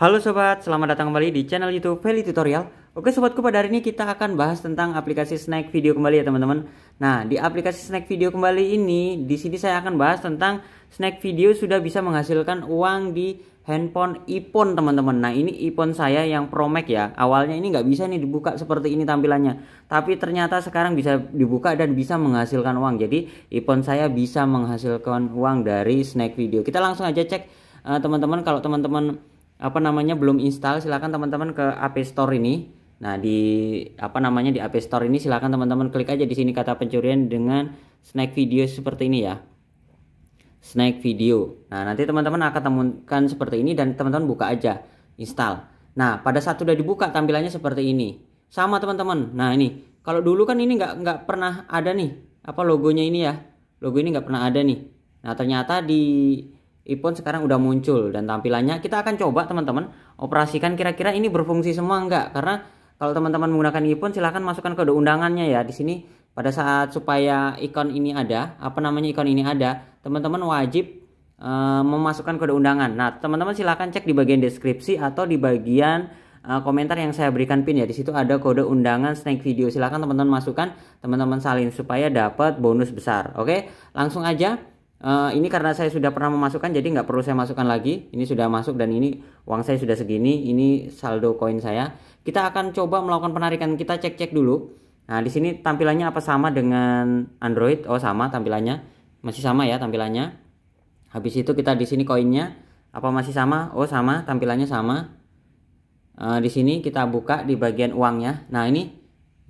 Halo sobat, selamat datang kembali di channel YouTube Veli Tutorial. Oke sobatku pada hari ini kita akan bahas tentang aplikasi Snack Video kembali ya teman-teman. Nah, di aplikasi Snack Video kembali ini di sini saya akan bahas tentang Snack Video sudah bisa menghasilkan uang di handphone iPhone teman-teman. Nah, ini iPhone saya yang Pro Max ya. Awalnya ini nggak bisa nih dibuka seperti ini tampilannya. Tapi ternyata sekarang bisa dibuka dan bisa menghasilkan uang. Jadi, iPhone saya bisa menghasilkan uang dari Snack Video. Kita langsung aja cek eh, teman-teman uh, teman -teman, kalau teman-teman apa namanya belum install silahkan teman-teman ke App Store ini nah di apa namanya di App Store ini silahkan teman-teman klik aja di sini kata pencurian dengan snack video seperti ini ya snack video nah nanti teman-teman akan temukan seperti ini dan teman-teman buka aja install nah pada saat sudah dibuka tampilannya seperti ini sama teman-teman nah ini kalau dulu kan ini nggak nggak pernah ada nih apa logonya ini ya logo ini nggak pernah ada nih nah ternyata di iPhone sekarang udah muncul dan tampilannya kita akan coba teman-teman operasikan kira-kira ini berfungsi semua enggak karena kalau teman-teman menggunakan iPhone silahkan masukkan kode undangannya ya di sini pada saat supaya ikon ini ada apa namanya ikon ini ada teman-teman wajib uh, memasukkan kode undangan nah teman-teman silahkan cek di bagian deskripsi atau di bagian uh, komentar yang saya berikan pin ya di situ ada kode undangan snack video silahkan teman-teman masukkan teman-teman salin supaya dapat bonus besar oke langsung aja Eh, ini karena saya sudah pernah memasukkan jadi nggak perlu saya masukkan lagi ini sudah masuk dan ini uang saya sudah segini ini saldo koin saya kita akan coba melakukan penarikan kita cek cek dulu nah di sini tampilannya apa sama dengan Android oh sama tampilannya masih sama ya tampilannya habis itu kita di sini koinnya apa masih sama oh sama tampilannya sama uh, di sini kita buka di bagian uangnya nah ini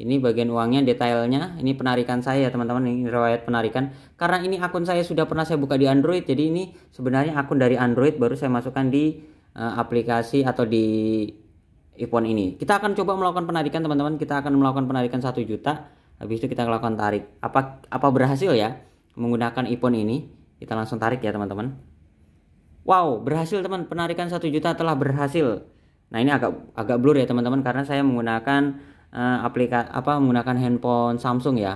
ini bagian uangnya detailnya ini penarikan saya teman-teman ini riwayat penarikan karena ini akun saya sudah pernah saya buka di Android jadi ini sebenarnya akun dari Android baru saya masukkan di uh, aplikasi atau di iPhone ini kita akan coba melakukan penarikan teman-teman kita akan melakukan penarikan satu juta habis itu kita lakukan tarik apa apa berhasil ya menggunakan iPhone ini kita langsung tarik ya teman-teman wow berhasil teman penarikan satu juta telah berhasil nah ini agak agak blur ya teman-teman karena saya menggunakan uh, eh, aplikasi apa menggunakan handphone Samsung ya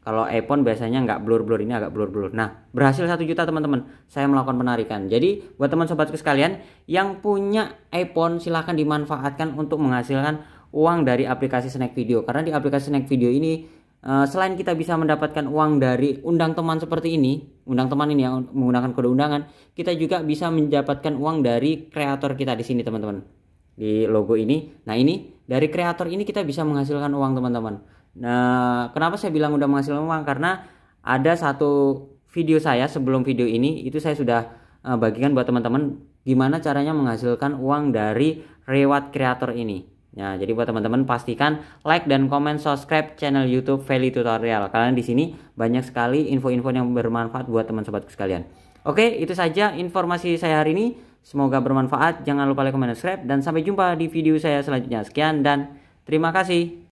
kalau iPhone biasanya nggak blur-blur ini agak blur-blur nah berhasil satu juta teman-teman saya melakukan penarikan jadi buat teman sobatku sekalian yang punya iPhone silahkan dimanfaatkan untuk menghasilkan uang dari aplikasi snack video karena di aplikasi snack video ini eh, selain kita bisa mendapatkan uang dari undang teman seperti ini undang teman ini yang menggunakan kode undangan kita juga bisa mendapatkan uang dari kreator kita di sini teman-teman di logo ini. Nah ini dari kreator ini kita bisa menghasilkan uang teman-teman. Nah kenapa saya bilang udah menghasilkan uang karena ada satu video saya sebelum video ini itu saya sudah eh, bagikan buat teman-teman gimana caranya menghasilkan uang dari reward kreator ini. Nah, jadi buat teman-teman pastikan like dan komen subscribe channel YouTube Veli Tutorial. Kalian di sini banyak sekali info-info yang bermanfaat buat teman teman sekalian. Oke, itu saja informasi saya hari ini. Semoga bermanfaat. Jangan lupa like, comment, subscribe dan sampai jumpa di video saya selanjutnya. Sekian dan terima kasih.